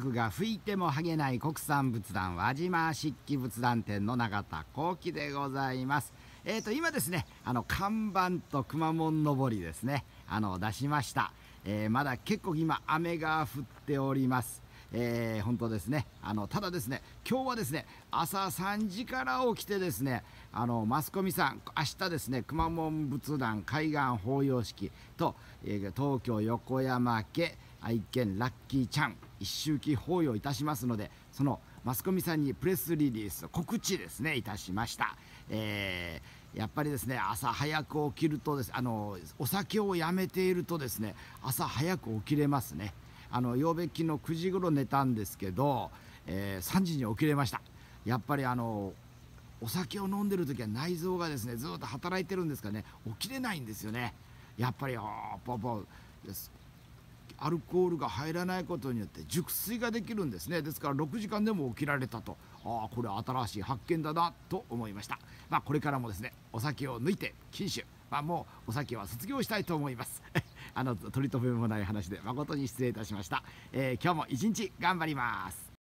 白が吹いても剥げない国産仏壇輪島漆器仏壇店の永田幸喜でございます。えー、と今ですねあの看板とくまモンのぼりですねあの出しました、えー、まだ結構今雨が降っております。えー、本当ですねあのただですね今日はですね朝3時から起きてですねあのマスコミさん明日ですねくまモン仏壇海岸法要式と、えー、東京横山家愛犬ラッキーちゃん一周忌法要いたしますのでそのマスコミさんにプレスリリース告知ですねいたしました、えー、やっぱりですね朝早く起きるとですあのお酒をやめているとですね朝早く起きれますねあの曜日昨日9時頃寝たんですけど、えー、3時に起きれましたやっぱりあのお酒を飲んでる時は内臓がですねずっと働いてるんですかね起きれないんですよねやっぱりああアルコールが入らないことによって熟睡ができるんですねですから6時間でも起きられたとああこれは新しい発見だなと思いました、まあ、これからもですねお酒を抜いて禁酒、まあ、もうお酒は卒業したいと思います あの取り留めもない話で誠に失礼いたしました、えー、今日も一日頑張ります